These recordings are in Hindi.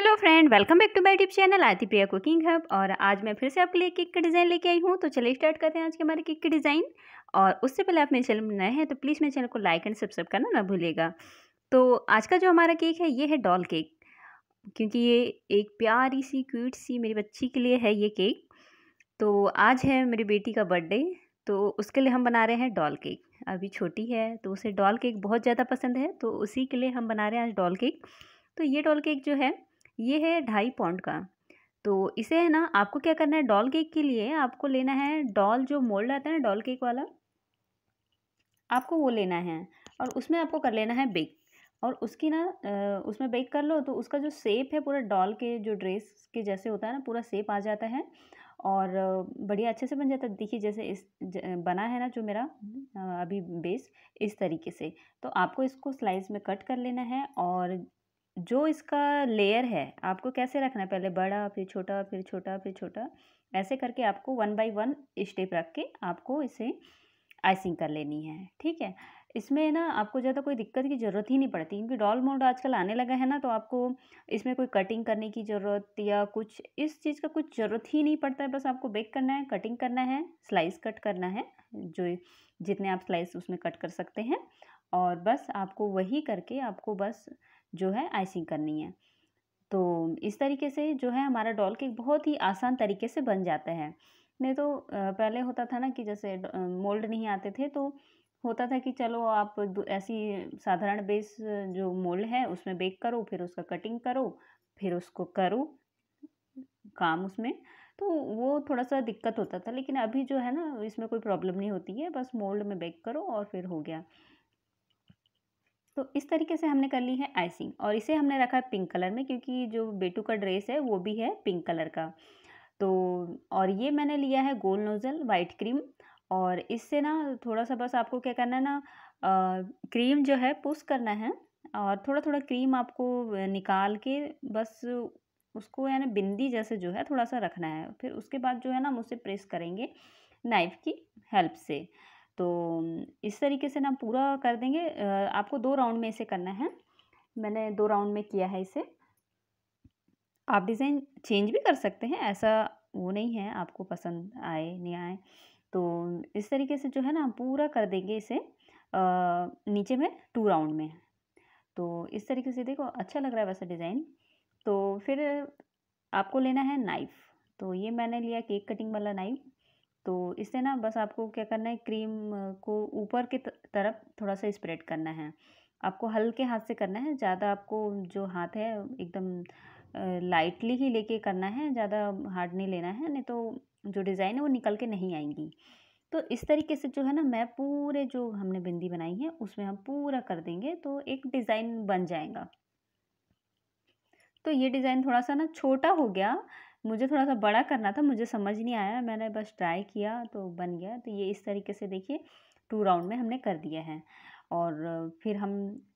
hello friend welcome back to my tube channel Aarti Priya cooking hub और आज मैं फिर से आपके लिए केक का डिज़ाइन लेके आई हूँ तो चलिए स्टार्ट करते हैं आज के हमारे केक के डिज़ाइन और उससे पहले आप मेरे चैनल में नए हैं तो प्लीज़ मेरे चैनल को लाइक एंड सब्सक्राइब करना ना भूलेगा तो आज का जो हमारा केक है ये है डॉल केक क्योंकि ये एक प्यारी सी क्यूट सी मेरी बच्ची के लिए है ये केक तो आज है मेरी बेटी का बर्थडे तो उसके लिए हम बना रहे हैं डॉल केक अभी छोटी है तो उसे डॉल केक बहुत ज़्यादा पसंद है तो उसी के लिए हम बना रहे हैं आज डॉल केक तो ये डॉल केक जो है ये है ढाई पाउंड का तो इसे है ना आपको क्या करना है डॉल केक के लिए आपको लेना है डॉल जो मोल्ड आता है ना डॉल केक वाला आपको वो लेना है और उसमें आपको कर लेना है बेक और उसकी ना उसमें बेक कर लो तो उसका जो सेप है पूरा डॉल के जो ड्रेस के जैसे होता है ना पूरा सेप आ जाता है और बढ़िया अच्छे से बन जाता है देखिए जैसे इस ज, बना है ना जो मेरा अभी बेस इस तरीके से तो आपको इसको स्लाइस में कट कर लेना है और जो इसका लेयर है आपको कैसे रखना है पहले बड़ा फिर छोटा फिर छोटा फिर छोटा ऐसे करके आपको वन बाई वन स्टेप रख के आपको इसे आइसिंग कर लेनी है ठीक है इसमें ना आपको ज़्यादा कोई दिक्कत की ज़रूरत ही नहीं पड़ती क्योंकि डॉल मोड आजकल आने लगा है ना तो आपको इसमें कोई कटिंग करने की ज़रूरत या कुछ इस चीज़ का कुछ ज़रूरत ही नहीं पड़ता है बस आपको बेक करना है कटिंग करना है स्लाइस कट करना है जो जितने आप स्लाइस उसमें कट कर सकते हैं और बस आपको वही करके आपको बस जो है आइसिंग करनी है तो इस तरीके से जो है हमारा डॉल केक बहुत ही आसान तरीके से बन जाता है नहीं तो पहले होता था ना कि जैसे मोल्ड नहीं आते थे तो होता था कि चलो आप ऐसी साधारण बेस जो मोल्ड है उसमें बेक करो फिर उसका कटिंग करो फिर उसको करो काम उसमें तो वो थोड़ा सा दिक्कत होता था लेकिन अभी जो है ना इसमें कोई प्रॉब्लम नहीं होती है बस मोल्ड में बेक करो और फिर हो गया तो इस तरीके से हमने कर ली है आइसिंग और इसे हमने रखा है पिंक कलर में क्योंकि जो बेटू का ड्रेस है वो भी है पिंक कलर का तो और ये मैंने लिया है गोल नोज़ल वाइट क्रीम और इससे ना थोड़ा सा बस आपको क्या करना है ना आ, क्रीम जो है पुश करना है और थोड़ा थोड़ा क्रीम आपको निकाल के बस उसको यानी बिंदी जैसे जो है थोड़ा सा रखना है फिर उसके बाद जो है ना हम उसे प्रेस करेंगे नाइफ़ की हेल्प से तो इस तरीके से ना पूरा कर देंगे आपको दो राउंड में इसे करना है मैंने दो राउंड में किया है इसे आप डिज़ाइन चेंज भी कर सकते हैं ऐसा वो नहीं है आपको पसंद आए नहीं आए तो इस तरीके से जो है ना पूरा कर देंगे इसे आ, नीचे में टू राउंड में तो इस तरीके से देखो अच्छा लग रहा है वैसा डिज़ाइन तो फिर आपको लेना है नाइफ़ तो ये मैंने लिया केक कटिंग वाला नाइफ तो इससे ना बस आपको क्या करना है क्रीम को ऊपर की तरफ थोड़ा सा स्प्रेड करना है आपको हल्के हाथ से करना है ज़्यादा आपको जो हाथ है एकदम लाइटली ही लेके करना है ज़्यादा हार्ड नहीं लेना है नहीं तो जो डिज़ाइन है वो निकल के नहीं आएंगी तो इस तरीके से जो है ना मैं पूरे जो हमने बिंदी बनाई है उसमें हम पूरा कर देंगे तो एक डिज़ाइन बन जाएगा तो ये डिज़ाइन थोड़ा सा ना छोटा हो गया मुझे थोड़ा सा बड़ा करना था मुझे समझ नहीं आया मैंने बस ट्राई किया तो बन गया तो ये इस तरीके से देखिए टू राउंड में हमने कर दिया है और फिर हम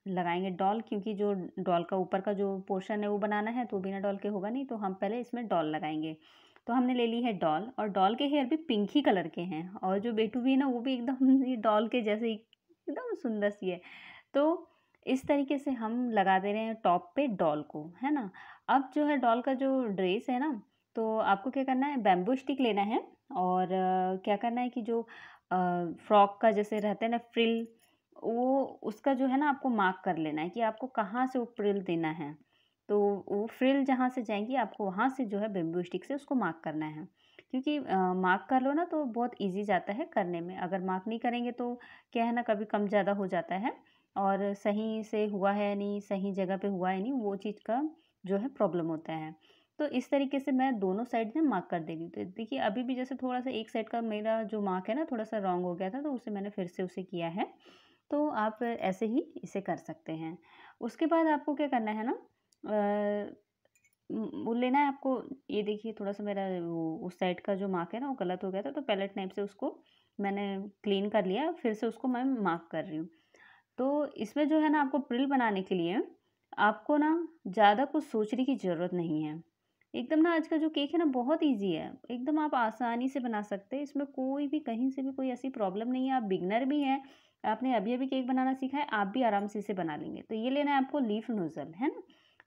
लगाएंगे डॉल क्योंकि जो डॉल का ऊपर का जो पोर्शन है वो बनाना है तो बिना डॉल के होगा नहीं तो हम पहले इसमें डॉल लगाएंगे तो हमने ले ली है डॉल और डॉल के हेयर भी पिंक ही कलर के हैं और जो बेटू भी है ना वो भी एकदम डॉल के जैसे एकदम सुंदर सी है तो इस तरीके से हम लगा दे रहे हैं टॉप पे डॉल को है ना अब जो है डॉल का जो ड्रेस है ना तो आपको क्या करना है बैम्बू स्टिक लेना है और क्या करना है कि जो फ्रॉक का जैसे रहते हैं ना फ्रिल वो उसका जो है ना आपको मार्क कर लेना है कि आपको कहाँ से वो फ्रिल देना है तो वो फ्रिल जहाँ से जाएंगी आपको वहाँ से जो है बेम्बू स्टिक से उसको मार्क करना है क्योंकि मार्क कर लो ना तो बहुत इजी जाता है करने में अगर मार्क नहीं करेंगे तो क्या है ना कभी कम ज़्यादा हो जाता है और सही से हुआ है नहीं सही जगह पे हुआ है नहीं वो चीज़ का जो है प्रॉब्लम होता है तो इस तरीके से मैं दोनों साइड में मार्क कर देगी तो देखिए अभी भी जैसे थोड़ा सा एक साइड का मेरा जो मार्क है ना थोड़ा सा रॉन्ग हो गया था तो उसे मैंने फिर से उसे किया है तो आप ऐसे ही इसे कर सकते हैं उसके बाद आपको क्या करना है ना वो लेना है आपको ये देखिए थोड़ा सा मेरा वो उस साइड का जो मार्क है ना वो गलत हो गया था तो पैलेट नाइप से उसको मैंने क्लीन कर लिया फिर से उसको मैं मार्क कर रही हूँ तो इसमें जो है ना आपको प्रिल बनाने के लिए आपको ना ज़्यादा कुछ सोचने की ज़रूरत नहीं है एकदम ना आज का जो केक है ना बहुत इजी है एकदम आप आसानी से बना सकते हैं इसमें कोई भी कहीं से भी कोई ऐसी प्रॉब्लम नहीं है आप बिगनर भी हैं आपने अभी अभी केक बनाना सीखा है आप भी आराम से इसे बना लेंगे तो ये लेना है आपको लीफ नोज़ल है ना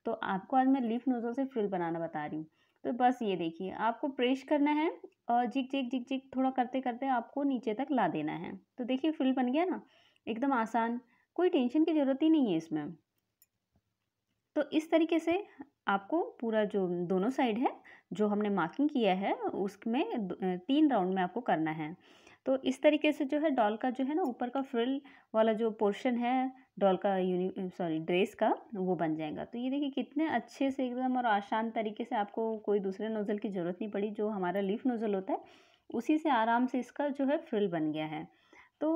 तो आपको आज मैं लीफ नोज़ल से फ्रिल बनाना बता रही हूँ तो बस ये देखिए आपको प्रेश करना है और जिक जिक जिक जिक थोड़ा करते करते आपको नीचे तक ला देना है तो देखिए फ्रिल बन गया ना एकदम आसान कोई टेंशन की ज़रूरत ही नहीं है इसमें तो इस तरीके से आपको पूरा जो दोनों साइड है जो हमने मार्किंग किया है उसमें तीन राउंड में आपको करना है तो इस तरीके से जो है डॉल का जो है ना ऊपर का फ्रिल वाला जो पोर्शन है डॉल का यूनि सॉरी ड्रेस का वो बन जाएगा तो ये देखिए कितने अच्छे से एकदम और आसान तरीके से आपको कोई दूसरे नोज़ल की ज़रूरत नहीं पड़ी जो हमारा लीफ नोज़ल होता है उसी से आराम से इसका जो है फ्रिल बन गया है तो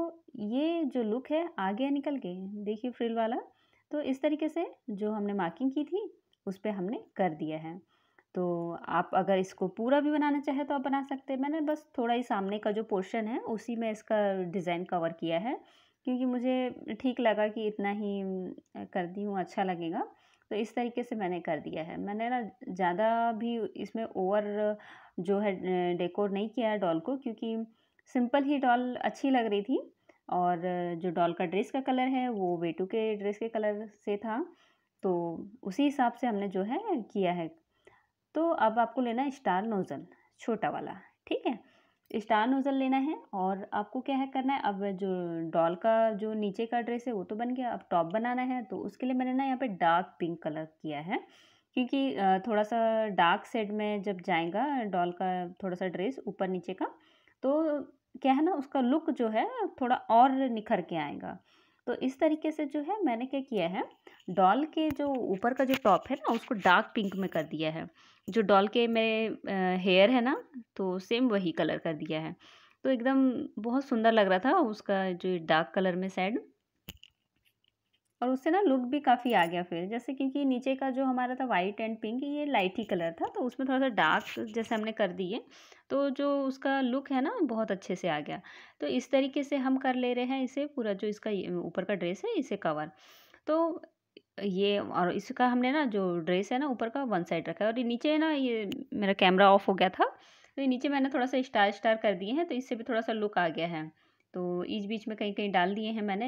ये जो लुक है आगे निकल के देखिए फ्रिल वाला तो इस तरीके से जो हमने मार्किंग की थी उस पर हमने कर दिया है तो आप अगर इसको पूरा भी बनाना चाहें तो आप बना सकते हैं मैंने बस थोड़ा ही सामने का जो पोर्शन है उसी में इसका डिज़ाइन कवर किया है क्योंकि मुझे ठीक लगा कि इतना ही कर दी हूँ अच्छा लगेगा तो इस तरीके से मैंने कर दिया है मैंने ना ज़्यादा भी इसमें ओवर जो है डेकोर नहीं किया है डॉल को क्योंकि सिंपल ही डॉल अच्छी लग रही थी और जो डॉल का ड्रेस का कलर है वो बेटू के ड्रेस के कलर से था तो उसी हिसाब से हमने जो है किया है तो अब आपको लेना है स्टार नोज़ल छोटा वाला ठीक है स्टार नोज़ल लेना है और आपको क्या है करना है अब जो डॉल का जो नीचे का ड्रेस है वो तो बन गया अब टॉप बनाना है तो उसके लिए मैंने ना यहाँ पे डार्क पिंक कलर किया है क्योंकि थोड़ा सा डार्क सेट में जब जाएगा डॉल का थोड़ा सा ड्रेस ऊपर नीचे का तो क्या है ना उसका लुक जो है थोड़ा और निखर के आएगा तो इस तरीके से जो है मैंने क्या किया है डॉल के जो ऊपर का जो टॉप है ना उसको डार्क पिंक में कर दिया है जो डॉल के मेरे हेयर है ना तो सेम वही कलर कर दिया है तो एकदम बहुत सुंदर लग रहा था उसका जो डार्क कलर में साइड और उससे ना लुक भी काफ़ी आ गया फिर जैसे क्योंकि नीचे का जो हमारा था वाइट एंड पिंक ये लाइट ही कलर था तो उसमें थोड़ा सा डार्क जैसे हमने कर दिए तो जो उसका लुक है ना बहुत अच्छे से आ गया तो इस तरीके से हम कर ले रहे हैं इसे पूरा जो इसका ऊपर का ड्रेस है इसे कवर तो ये और इसका हमने ना जो ड्रेस है ना ऊपर का वन साइड रखा है और ये नीचे ना ये मेरा कैमरा ऑफ हो गया था तो नीचे मैंने थोड़ा सा स्टार स्टार कर दिए हैं तो इससे भी थोड़ा सा लुक आ गया है तो इस बीच में कहीं कहीं डाल दिए हैं मैंने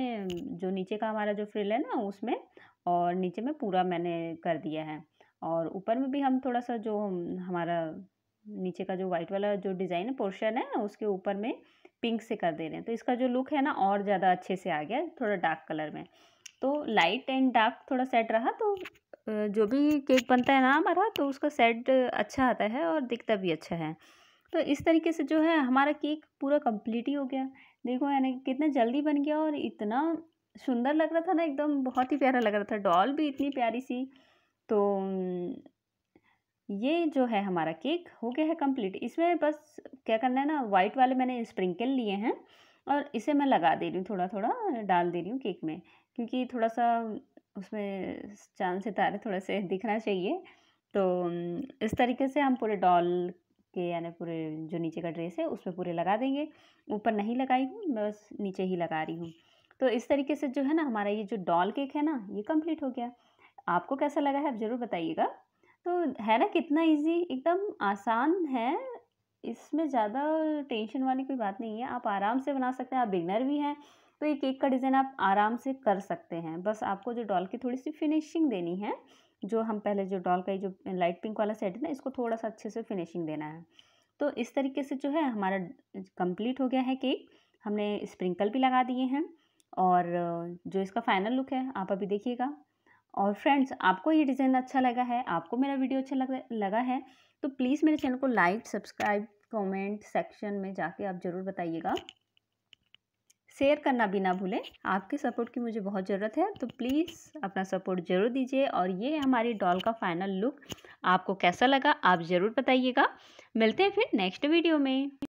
जो नीचे का हमारा जो फ्रिल है ना उसमें और नीचे में पूरा मैंने कर दिया है और ऊपर में भी हम थोड़ा सा जो हमारा नीचे का जो वाइट वाला जो डिज़ाइन है पोर्शन है उसके ऊपर में पिंक से कर दे रहे हैं तो इसका जो लुक है ना और ज़्यादा अच्छे से आ गया थोड़ा डार्क कलर में तो लाइट एंड डार्क थोड़ा सेट रहा तो जो भी केक बनता है ना हमारा तो उसका सेट अच्छा आता है और दिखता भी अच्छा है तो इस तरीके से जो है हमारा केक पूरा कम्प्लीट ही हो गया देखो यानी कितना जल्दी बन गया और इतना सुंदर लग रहा था ना एकदम बहुत ही प्यारा लग रहा था डॉल भी इतनी प्यारी सी तो ये जो है हमारा केक हो गया है कंप्लीट इसमें बस क्या करना है ना वाइट वाले मैंने स्प्रिंकल लिए हैं और इसे मैं लगा दे रही हूँ थोड़ा थोड़ा डाल दे रही हूँ केक में क्योंकि थोड़ा सा उसमें चांद सितारे थोड़े से दिखना चाहिए तो इस तरीके से हम पूरे डॉल के यानी पूरे जो नीचे का ड्रेस है उसमें पूरे लगा देंगे ऊपर नहीं लगाई हूँ मैं बस नीचे ही लगा रही हूँ तो इस तरीके से जो है ना हमारा ये जो डॉल केक है ना ये कंप्लीट हो गया आपको कैसा लगा है आप ज़रूर बताइएगा तो है ना कितना इजी एकदम आसान है इसमें ज़्यादा टेंशन वाली कोई बात नहीं है आप आराम से बना सकते हैं आप बिगनर भी हैं तो ये केक का डिज़ाइन आप आराम से कर सकते हैं बस आपको जो डॉल की थोड़ी सी फिनिशिंग देनी है जो हम पहले जो डॉल का ये जो लाइट पिंक वाला सेट है ना इसको थोड़ा सा अच्छे से फिनिशिंग देना है तो इस तरीके से जो है हमारा कंप्लीट हो गया है केक हमने स्प्रिंकल भी लगा दिए हैं और जो इसका फाइनल लुक है आप अभी देखिएगा और फ्रेंड्स आपको ये डिज़ाइन अच्छा लगा है आपको मेरा वीडियो अच्छा लग, लगा है तो प्लीज़ मेरे चैनल को लाइक सब्सक्राइब कमेंट सेक्शन में जाके आप ज़रूर बताइएगा शेयर करना भी ना भूलें आपके सपोर्ट की मुझे बहुत ज़रूरत है तो प्लीज़ अपना सपोर्ट ज़रूर दीजिए और ये हमारी डॉल का फाइनल लुक आपको कैसा लगा आप ज़रूर बताइएगा मिलते हैं फिर नेक्स्ट वीडियो में